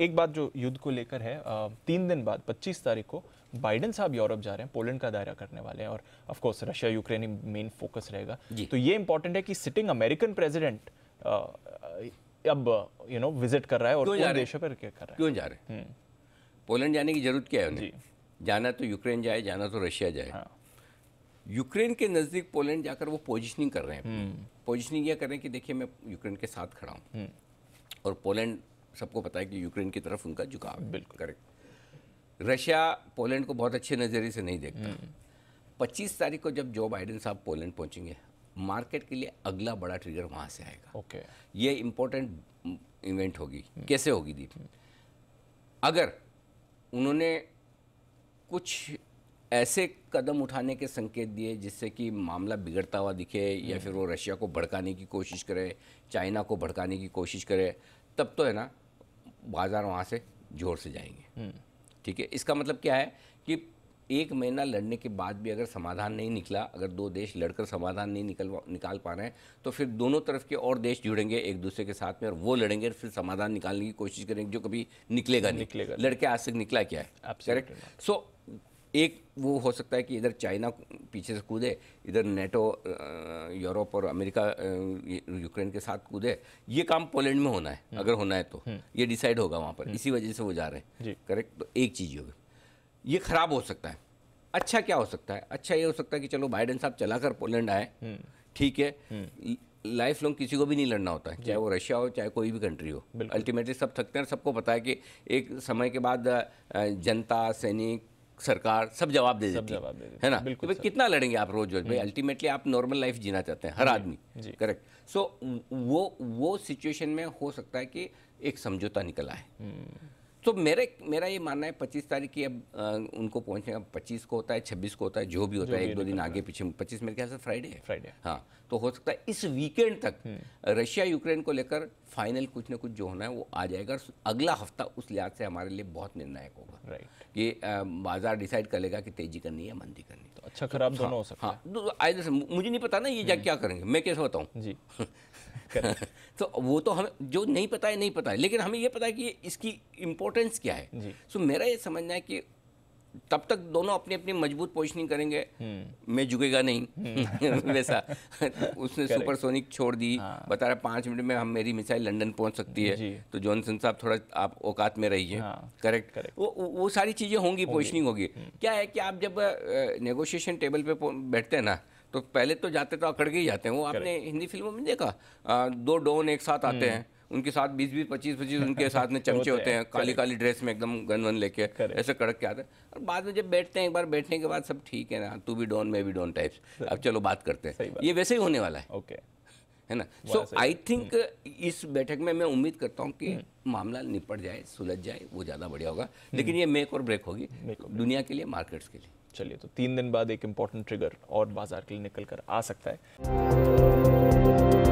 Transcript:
एक बात जो युद्ध को लेकर है तीन दिन बाद 25 तारीख को बाइडेन साहब यूरोप जा रहे हैं पोलैंड का दायरा करने वाले हैं और of course Russia Ukraine main focus रहेगा तो ये इंपॉर्टेंट है कि सिटिंग अमेरिकन प्रेसिडेंट अब यू नो विजिट कर रहा है और क्यों जा रहे देशों पर क्या कर रहा है क्यों जा रहे हैं हम्म। पोलैंड जाने की जरूरत क्या है उन्हें जाना तो यूक्रेन जाए जाना तो रशिया जाए हाँ। यूक्रेन के नज़दीक पोलैंड जाकर वो पोजिशनिंग कर रहे हैं पोजिशनिंग हम्म। यह कर रहे हैं कि देखिए मैं यूक्रेन के साथ खड़ा हूँ हम्म। और पोलैंड सबको पता है कि यूक्रेन की तरफ उनका झुकाव बिल्कुल करेक्ट रशिया पोलैंड को बहुत अच्छे नज़रिए से नहीं देखता हम्म। पच्चीस तारीख को जब जो बाइडेन साहब पोलैंड पहुंचेंगे मार्केट के लिए अगला बड़ा ट्रिगर वहां से आएगा ओके okay. ये इंपॉर्टेंट हम्म, इवेंट होगी हम्म। कैसे होगी दीप अगर उन्होंने कुछ ऐसे कदम उठाने के संकेत दिए जिससे कि मामला बिगड़ता हुआ दिखे या फिर वो रशिया को भड़काने की कोशिश करे चाइना को भड़काने की कोशिश करे तब तो है ना बाज़ार वहाँ से जोर से जाएंगे हम्म। ठीक है इसका मतलब क्या है कि एक महीना लड़ने के बाद भी अगर समाधान नहीं निकला अगर दो देश लड़कर समाधान नहीं निकल निकाल पा रहे हैं तो फिर दोनों तरफ के और देश जुड़ेंगे एक दूसरे के साथ में और वो लड़ेंगे और फिर समाधान निकालने की कोशिश करेंगे जो कभी निकलेगा नहीं निकलेगा लड़के आज तक निकला क्या है करेक्ट सो so, एक वो हो सकता है कि इधर चाइना पीछे से कूदे इधर नेटो यूरोप और अमेरिका यूक्रेन के साथ कूदे ये काम पोलैंड में होना है हम्म। अगर होना है तो हम्म। ये डिसाइड होगा वहाँ पर हम्म। इसी वजह से वो जा रहे हैं करेक्ट तो एक चीज़ होगी ये खराब हो सकता है अच्छा क्या हो सकता है अच्छा ये हो सकता है कि चलो बाइडन साहब चलाकर पोलैंड आए ठीक है लाइफ लॉन्ग किसी को भी नहीं लड़ना होता है चाहे वो रशिया हो चाहे कोई भी कंट्री हो अल्टीमेटली सब थकते हैं सबको पता है कि एक समय के बाद जनता सैनिक सरकार सब जवाब दे देती है ना तो बिल्कुल तो कितना लड़ेंगे आप रोज रोज भाई अल्टीमेटली हम्म। आप नॉर्मल लाइफ जीना चाहते हैं हर आदमी करेक्ट सो वो वो सिचुएशन में हो सकता है कि एक समझौता निकला है हम्म। तो मेरे मेरा ये मानना है पच्चीस तारीख की अब उनको पहुंचने का पच्चीस को होता है छब्बीस को होता है जो भी होता जो है एक दो दिन आगे पीछे पच्चीस मेरे ख्याल से फ्राइडे है फ्राइडे हाँ तो हो सकता है इस वीकेंड तक हम्म। रशिया यूक्रेन को लेकर फाइनल कुछ ना कुछ जो होना है वो आ जाएगा अगला हफ्ता उस लिहाज से हमारे लिए बहुत निर्णायक होगा कि बाजार डिसाइड कर लेगा कि तेजी करनी है मंदी करनी तो अच्छा खराब दोनों हाँ, हो सकता हाँ, है मुझे नहीं पता ना ये हम्म। क्या करेंगे मैं कैसे बताऊँ जी तो वो तो हमें जो नहीं पता है नहीं पता है लेकिन हमें ये पता है कि इसकी इम्पोर्टेंस क्या है सो so, मेरा ये समझना है कि तब तक दोनों अपनी अपनी मजबूत पोजिशनिंग करेंगे हम्म। मैं झुकेगा नहीं हम्म। वैसा उसने सुपरसोनिक छोड़ दी हाँ। बता रहा पाँच मिनट में हम मेरी मिसाइल लंदन पहुंच सकती है तो जॉनसन साहब थोड़ा आप औकात में रहिए हाँ। करेक्ट करेक्ट वो वो सारी चीज़ें होंगी पोजिशनिंग होगी हम्म। क्या है कि आप जब नेगोशिएशन टेबल पे बैठते हैं ना तो पहले तो जाते तो अकड़ के ही जाते हैं वो आपने हिंदी फिल्मों में देखा दो डोन एक साथ आते हम्म। हैं उनके साथ बीस बीस पच्चीस पच्चीस उनके साथ में चमचे होते हैं काली काली ड्रेस में एकदम गन वन लेके ऐसे कड़क के आते हैं और बाद में जब बैठते हैं एक बार बैठने के बाद सब ठीक है ना तू भी डोन मैं भी डोन टाइप्स अब चलो बात करते हैं ये वैसे ही होने वाला है ओके है ना सो आई थिंक इस बैठक में मैं उम्मीद करता हूँ कि हम्म। मामला निपट जाए सुलझ जाए वो ज़्यादा बढ़िया होगा हम्म। लेकिन ये मेक और ब्रेक होगी दुनिया के लिए मार्केट्स के लिए चलिए तो तीन दिन बाद एक इम्पॉर्टेंट ट्रिगर और बाजार के लिए निकल कर आ सकता है